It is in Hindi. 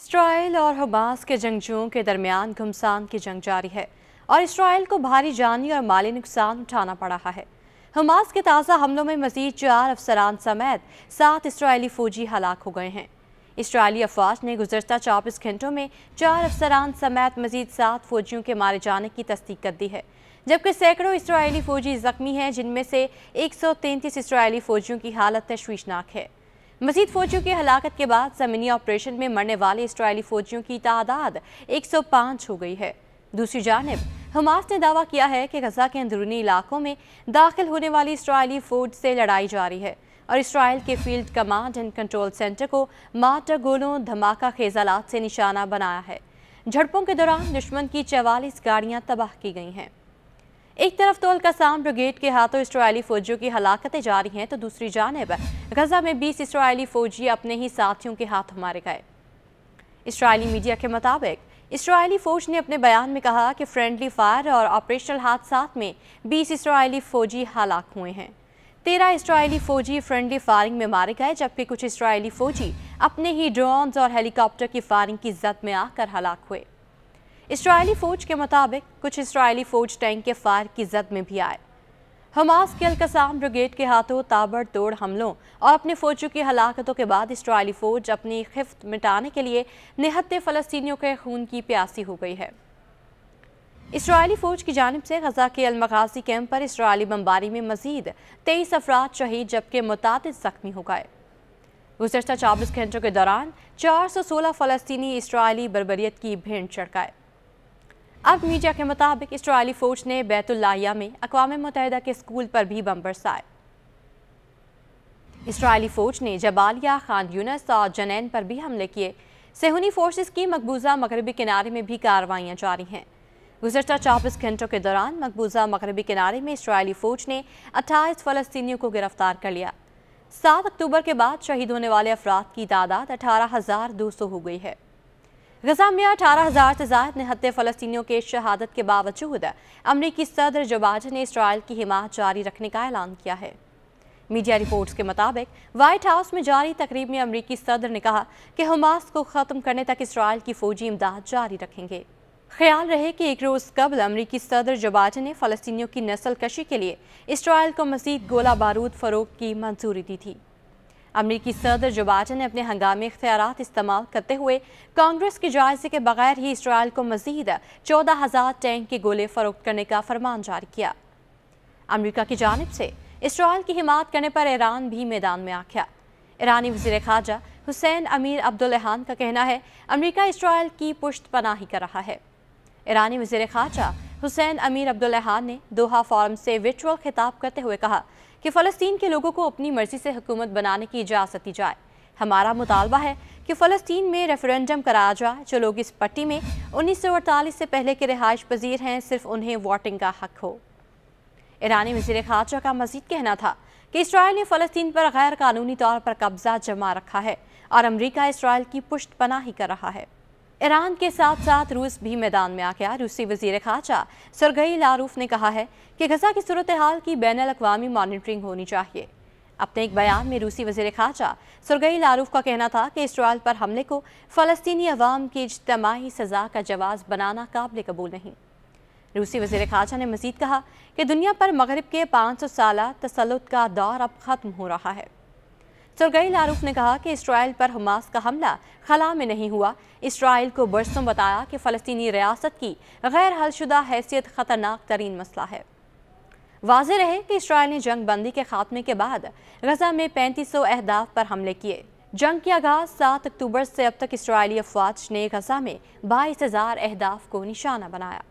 इसराइल और हमास के जंगजुओं के दरमियान घमसान की जंग जारी है और इसराइल को भारी जानी और माली नुकसान उठाना पड़ रहा है हमास के ताज़ा हमलों में मजीद चार अफसरान समेत सात इसराइली फौजी हलाक हो गए हैं इसराइली अफवाज ने गुजशत चौबीस घंटों में चार अफसरान समेत मजीद सात फौजियों के मारे जाने की तस्दीक कर दी है जबकि सैकड़ों इसराइली फौजी जख्मी हैं जिनमें से एक सौ तैंतीस इसराइली फौजियों की हालत तशवीशनाक है मजीद फौजियों की हलाकत के बाद ज़मीनी ऑपरेशन में मरने वाले इसराइली फौजियों की तादाद 105 हो गई है दूसरी जानब हमास ने दावा किया है कि गजा के अंदरूनी इलाकों में दाखिल होने वाली इसराइली फौज से लड़ाई जारी है और इसराइल के field command and control centre को मार्टर गोलों धमाका खेजालात से निशाना बनाया है झड़पों के दौरान दुश्मन की चवालीस गाड़ियां तबाह की गई हैं एक तरफ तो अलकसाम ब्रिगेड के हाथों इसराइली फौजियों की हलाकतें जारी हैं तो दूसरी जानब गजा में 20 इसराइली फ़ौजी अपने ही साथियों के हाथ मारे गए इसराइली मीडिया के मुताबिक इसराइली फ़ौज ने अपने बयान में कहा कि फ्रेंडली फायर और ऑपरेशनल हादसा में 20 इसराइली फ़ौजी हलाक हुए हैं तेरह इसराइली फ़ौजी फ्रेंडली फायरिंग में मारे गए जबकि कुछ इसराइली फ़ौजी अपने ही ड्रोन्स और हेलीकॉप्टर की फायरिंग की जद में आकर हलाक हुए इसराइली फ़ौज के मुताबिक कुछ इसराइली फ़ौज टैंक के फायर की जद में भी आए हमास के अलकसाम ब्रिगेड के हाथों ताबड़तोड़ हमलों और अपने फौजों की हलाकतों के बाद इसराइली फौज अपनी खिफ्त मिटाने के लिए निहत्ते फ़लस्तियों के खून की प्यासी हो गई है इसराइली फौज की जानब से गजा के अलमगाजी कैंप पर इसराइली बमबारी में मजीद तेईस अफराद शहीद जबकि मुतद जख्मी हो गए गुजशत चौबीस घंटों के दौरान चार सौ सोलह फ़लस्तनी इसराइली बरबरीत की भेंट चढ़काए अब मीडिया के मुताबिक इसराइली फ़ौज ने बैतुल्लाहिया में अकवा मुतहदा के स्कूल पर भी बम बरसाए इसराइली फ़ौज ने जबालिया खान यूनस और जनैन पर भी हमले किए सेहूनी फोर्सेस की मकबूजा मगरबी किनारे में भी कार्रवाइयाँ जारी हैं गुजशत चौबीस घंटों के दौरान मकबूजा मगरबी किनारे में इसराइली फ़ौज ने अट्ठाईस फ़लस्तियों को गिरफ्तार कर लिया सात अक्टूबर के बाद शहीद होने वाले अफराद की तादाद अठारह हज़ार दो सौ हो गई है गजा में अठारह हज़ार से ज्यादा निहत्ते फ़लस्तियों के शहादत के बावजूद अमरीकी सदर जबाज ने इसराइल की हिमात जारी रखने का ऐलान किया है मीडिया रिपोर्ट्स के मुताबिक वाइट हाउस में जारी तकरीब में अमरीकी सदर ने कहा कि हमास को ख़त्म करने तक इसराइल की फ़ौजी इमदाद जारी रखेंगे ख्याल रहे कि एक रोज़ कबल अमरीकी सदर जबाज ने फ़लस्तियों की नस्ल कशी के लिए इसराइल को मजीद गोला बारूद फरोख की मंजूरी दी थी अमरीकी सदर जो बाइडन ने अपने हंगामी इख्तियार इस्तेमाल करते हुए कांग्रेस के जायजे के बगैर ही इसराइल को मजीद चौदह हज़ार टैंक के गोले फरोख्त करने का फरमान जारी किया अमरीका की जानब से इसराइल की हिमात करने पर ईरान भी मैदान में आख्या ईरानी वजीर खारजा हुसैन अमीर अब्दुल्हान का कहना है अमरीका इसराइल की पुश्त पनाही कर रहा है ईरानी वजीर खारजा हुसैन अमीर अब्दुल्लाहान ने दोहा फॉरम से वर्चुअल खिताब करते हुए कहा कि फ़लस्तीन के लोगों को अपनी मर्ज़ी से हुकूमत बनाने की इजाज़त दी जाए हमारा मुतालबा है कि फ़लस्तीन में रेफरेंडम कराया जाए जो लोग इस पट्टी में उन्नीस सौ अड़तालीस से पहले के रिहाइश पजीर हैं सिर्फ उन्हें वोटिंग का हक हो ईरानी वजीर खारजा का मजीद कहना था कि इसराइल ने फ़लस्तीन पर गैर कानूनी तौर पर कब्ज़ा जमा रखा है और अमरीका इसराइल की पुष्ट पनाही कर रहा है ईरान के साथ साथ रूस भी मैदान में आ गया रूसी वजीर खारजा सरगई लारूफ ने कहा है कि गजा की सूरत हाल की बैन अवी मॉनिटरिंग होनी चाहिए अपने एक बयान में रूसी वजीर खारजा सरगई लारूफ का कहना था कि इसराइल पर हमले को फ़लस्तनी अवाम की इजतमाही सज़ा का जवाब बनाना काबिल कबूल नहीं रूसी वजीर खारजा ने मजीद कहा कि दुनिया पर मगरब के पाँच सौ साल तसलुत का दौर अब ख़त्म हो रहा है सरगई लारूफ ने कहा कि इसराइल पर हमास का हमला खला में नहीं हुआ इसराइल को बरसों बताया कि फ़लस्तनी रियासत की गैर हलशुदा हैसियत ख़तरनाक तरीन मसला है वाज रहे कि इसराइल ने जंग बंदी के खात्मे के बाद गजा में पैंतीस सौ अहदाफ पर हमले किए जंग की आगाज सात अक्टूबर से अब तक इसराइली अफवाज ने गजा में बाईस हज़ार अहदाफ को निशाना बनाया